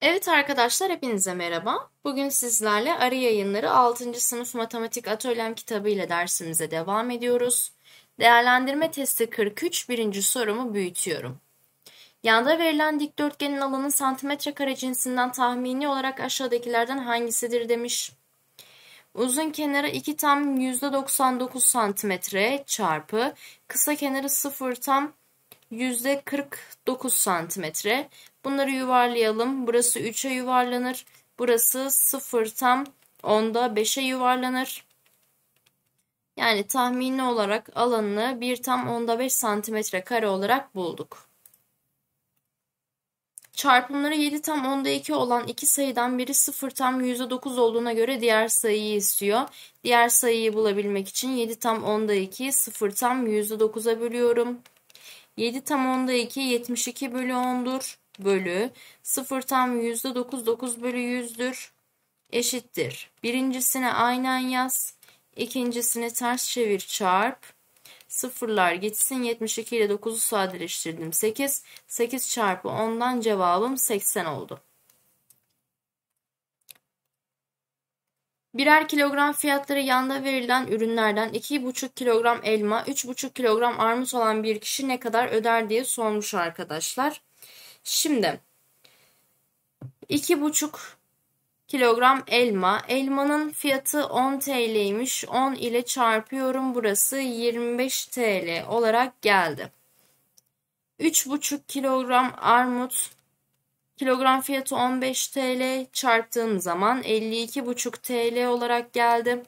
Evet arkadaşlar hepinize merhaba. Bugün sizlerle Arı Yayınları 6. Sınıf Matematik Atölyem kitabı ile dersimize devam ediyoruz. Değerlendirme testi 43 birinci sorumu büyütüyorum. Yanda verilen dikdörtgenin alanı santimetre kare cinsinden tahmini olarak aşağıdakilerden hangisidir demiş. Uzun kenarı 2 tam %99 santimetre çarpı kısa kenarı 0 tam %49 santimetre. Bunları yuvarlayalım. Burası 3'e yuvarlanır. Burası 0 tam 10'da 5'e yuvarlanır. Yani tahmini olarak alanını 1 tam 10'da 5 santimetre kare olarak bulduk. Çarpımları 7 tam 10'da 2 olan iki sayıdan biri 0 tam %9 olduğuna göre diğer sayıyı istiyor. Diğer sayıyı bulabilmek için 7 tam 10'da 2'yi 0 tam %9'a bölüyorum. 7 tam 10'da 2 72 bölü 10'dur bölü 0 tam %9 9 bölü 100'dür eşittir. Birincisine aynen yaz. ikincisini ters çevir çarp. Sıfırlar geçsin 72 ile 9'u sadeleştirdim 8. 8 çarpı 10'dan cevabım 80 oldu. Birer kilogram fiyatları yanda verilen ürünlerden 2,5 kilogram elma, 3,5 kilogram armut olan bir kişi ne kadar öder diye sormuş arkadaşlar. Şimdi 2,5 kilogram elma. Elmanın fiyatı 10 TL'ymiş. 10 ile çarpıyorum. Burası 25 TL olarak geldi. 3,5 kilogram armut kilogram fiyatı 15 TL çarptığım zaman 52,5 TL olarak geldi.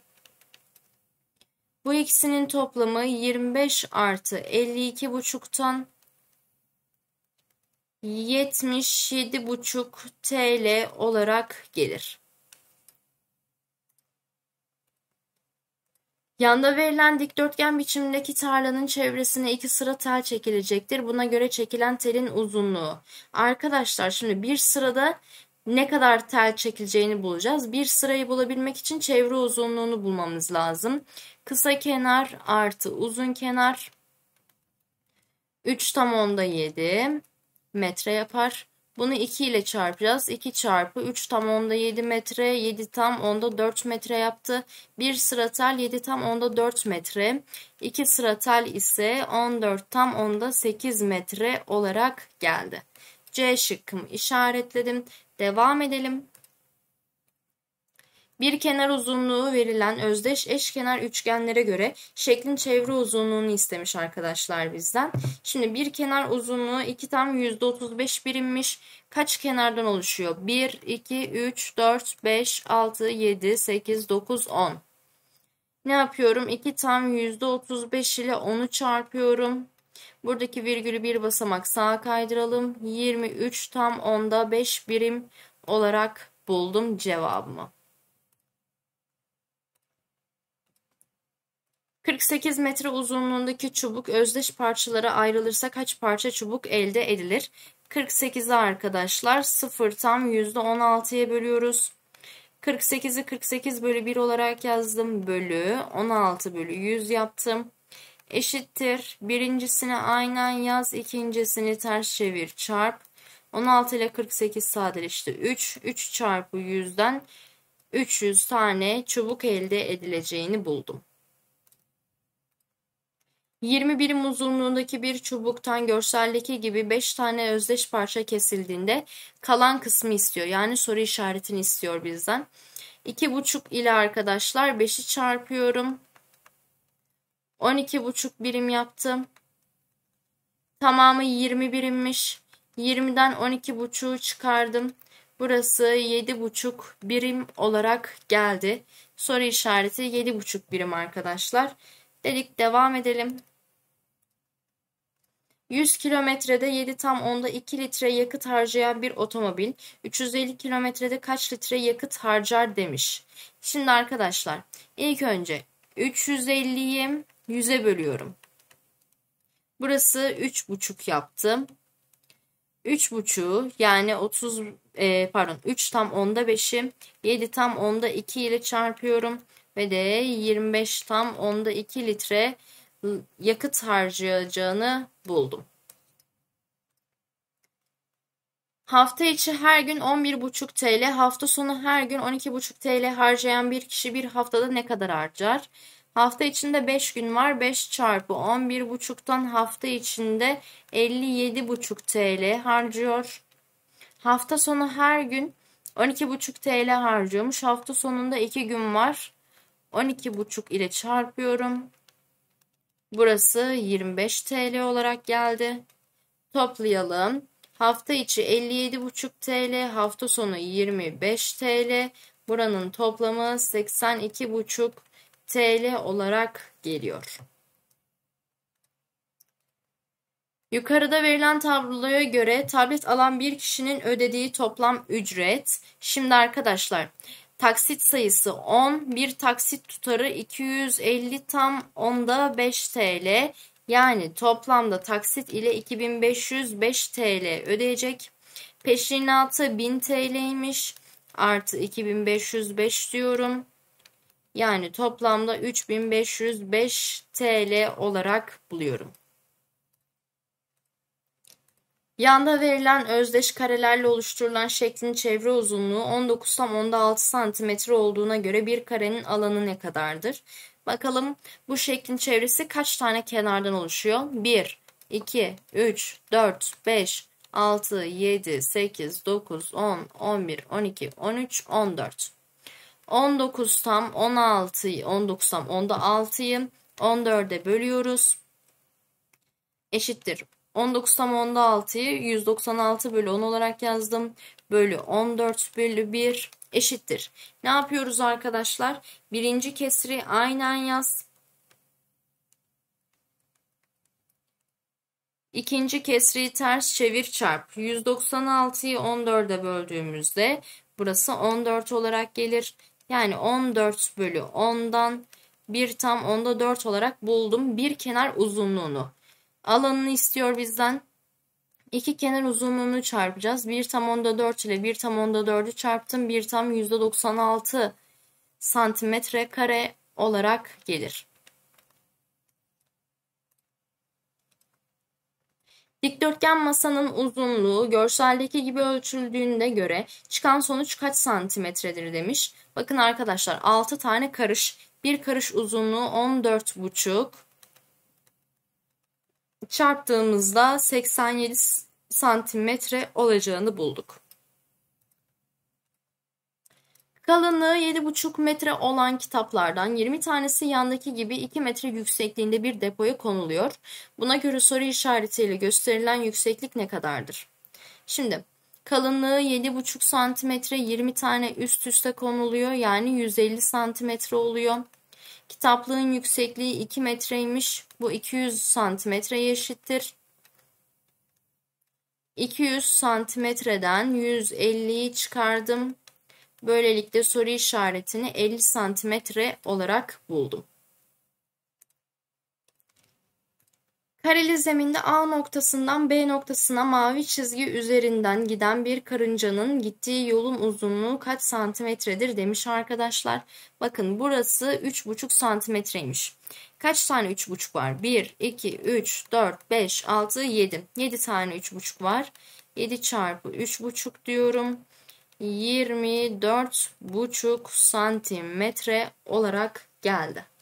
Bu ikisinin toplamı 25 artı 52,5'tan 77,5 TL olarak gelir. Yanda verilen dikdörtgen biçimindeki tarlanın çevresine iki sıra tel çekilecektir. Buna göre çekilen telin uzunluğu. Arkadaşlar şimdi bir sırada ne kadar tel çekileceğini bulacağız. Bir sırayı bulabilmek için çevre uzunluğunu bulmamız lazım. Kısa kenar artı uzun kenar 3 tam onda 7 metre yapar. Bunu 2 ile çarpacağız. 2 çarpı 3 tam onda 7 metre. 7 tam onda 4 metre yaptı. 1 sıra tel 7 tam onda 4 metre. 2 sıra tel ise 14 tam onda 8 metre olarak geldi. C şıkkımı işaretledim. Devam edelim. Bir kenar uzunluğu verilen özdeş eşkenar üçgenlere göre şeklin çevre uzunluğunu istemiş arkadaşlar bizden. Şimdi bir kenar uzunluğu 2 tam %35 birimmiş. Kaç kenardan oluşuyor? 1, 2, 3, 4, 5, 6, 7, 8, 9, 10. Ne yapıyorum? 2 tam %35 ile 10'u çarpıyorum. Buradaki virgülü bir basamak sağa kaydıralım. 23 tam onda 5 birim olarak buldum cevabımı. 48 metre uzunluğundaki çubuk özdeş parçalara ayrılırsa kaç parça çubuk elde edilir? 48'i arkadaşlar 0 tam %16'ya bölüyoruz. 48'i 48 bölü 1 olarak yazdım. Bölü 16 bölü 100 yaptım. Eşittir. Birincisini aynen yaz. ikincisini ters çevir çarp. 16 ile 48 sadeleşti. 3. 3 çarpı 100'den 300 tane çubuk elde edileceğini buldum. 20 birim uzunluğundaki bir çubuktan görseldeki gibi 5 tane özdeş parça kesildiğinde kalan kısmı istiyor. Yani soru işaretini istiyor bizden. 2,5 ile arkadaşlar 5'i çarpıyorum. 12,5 birim yaptım. Tamamı 20 birimmiş. 20'den 12,5'u çıkardım. Burası 7,5 birim olarak geldi. Soru işareti 7,5 birim arkadaşlar. Dedik devam edelim. 100 kilometrede 7 tam onda 2 litre yakıt harcayan bir otomobil 350 kilometrede kaç litre yakıt harcar demiş. Şimdi arkadaşlar ilk önce 350'yi 100'e bölüyorum. Burası 3,5 yaptım. 3,5'u yani 30 e, pardon 3 tam onda 5'i 7 tam onda 2 ile çarpıyorum ve de 25 tam onda 2 litre yakıt harcayacağını buldum. Hafta içi her gün 11,5 TL, hafta sonu her gün 12,5 TL harcayan bir kişi bir haftada ne kadar harcar? Hafta içinde 5 gün var. 5 çarpı 11,5'tan hafta içinde 57,5 TL harcıyor. Hafta sonu her gün 12,5 TL harcıyormuş. Hafta sonunda 2 gün var. 12,5 ile çarpıyorum. Burası 25 TL olarak geldi. Toplayalım. Hafta içi 57,5 TL, hafta sonu 25 TL. Buranın toplamı 82,5 TL olarak geliyor. Yukarıda verilen tabloya göre tablet alan bir kişinin ödediği toplam ücret. Şimdi arkadaşlar Taksit sayısı 10. Bir taksit tutarı 250 tam 10'da 5 TL. Yani toplamda taksit ile 2505 TL ödeyecek. Peşinatı 1000 TL'ymiş. Artı 2505 diyorum. Yani toplamda 3505 TL olarak buluyorum. Yanda verilen özdeş karelerle oluşturulan şeklin çevre uzunluğu 19 tam 16 6 santimetre olduğuna göre bir karenin alanı ne kadardır? Bakalım bu şeklin çevresi kaç tane kenardan oluşuyor? 1, 2, 3, 4, 5, 6, 7, 8, 9, 10, 11, 12, 13, 14. 19 tam 16, 19 tam 10'da 6'yı 14'e bölüyoruz. Eşittir 19 tam 10'da 6'yı 196 bölü 10 olarak yazdım. Bölü 14 bölü 1 eşittir. Ne yapıyoruz arkadaşlar? Birinci kesri aynen yaz. İkinci kesriyi ters çevir çarp. 196'yı 14'e böldüğümüzde burası 14 olarak gelir. Yani 14 bölü 10'dan 1 tam 10'da 4 olarak buldum bir kenar uzunluğunu. Alanını istiyor bizden. İki kenar uzunluğunu çarpacağız. 1 tam onda 4 ile 1 tam onda 4'ü çarptım. 1 tam %96 santimetre kare olarak gelir. Dikdörtgen masanın uzunluğu görseldeki gibi ölçüldüğünde göre çıkan sonuç kaç santimetredir demiş. Bakın arkadaşlar 6 tane karış. Bir karış uzunluğu 14,5 çarptığımızda 87 santimetre olacağını bulduk. Kalınlığı 7,5 metre olan kitaplardan 20 tanesi yandaki gibi 2 metre yüksekliğinde bir depoya konuluyor. Buna göre soru işaretiyle gösterilen yükseklik ne kadardır? Şimdi kalınlığı 7,5 santimetre 20 tane üst üste konuluyor yani 150 santimetre oluyor. Kitaplığın yüksekliği 2 metreymiş. Bu 200 santimetreye eşittir. 200 santimetreden 150'yi çıkardım. Böylelikle soru işaretini 50 santimetre olarak buldum. Kareli zeminde A noktasından B noktasına mavi çizgi üzerinden giden bir karıncanın gittiği yolun uzunluğu kaç santimetredir demiş arkadaşlar. Bakın burası 3,5 santimetreymiş. Kaç tane 3,5 var? 1, 2, 3, 4, 5, 6, 7. 7 tane 3,5 var. 7 çarpı 3,5 diyorum. 24,5 santimetre olarak geldi.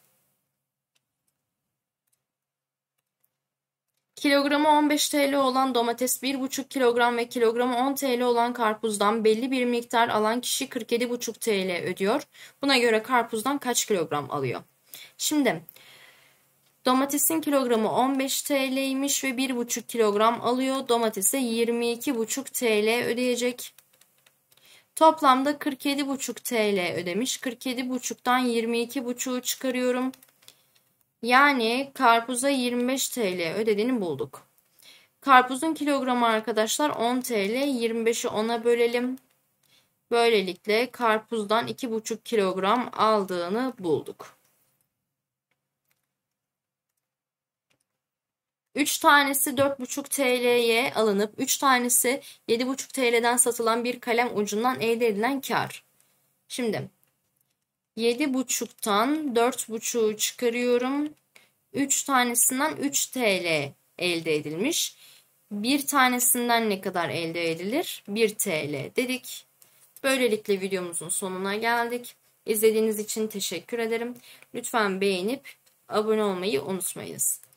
Kilogramı 15 TL olan domates 1,5 kilogram ve kilogramı 10 TL olan karpuzdan belli bir miktar alan kişi 47,5 TL ödüyor. Buna göre karpuzdan kaç kilogram alıyor? Şimdi domatesin kilogramı 15 TL'ymiş ve 1,5 kilogram alıyor. Domatese 22,5 TL ödeyecek. Toplamda 47,5 TL ödemiş. 47,5'tan 22,5'u çıkarıyorum. Yani karpuza 25 TL ödediğini bulduk. Karpuzun kilogramı arkadaşlar 10 TL. 25'i 10'a bölelim. Böylelikle karpuzdan 2,5 kilogram aldığını bulduk. 3 tanesi 4,5 TL'ye alınıp 3 tanesi 7,5 TL'den satılan bir kalem ucundan elde edilen kar. Şimdi Yedi buçuktan dört buçuğu çıkarıyorum. Üç tanesinden üç TL elde edilmiş. Bir tanesinden ne kadar elde edilir? Bir TL dedik. Böylelikle videomuzun sonuna geldik. İzlediğiniz için teşekkür ederim. Lütfen beğenip abone olmayı unutmayınız.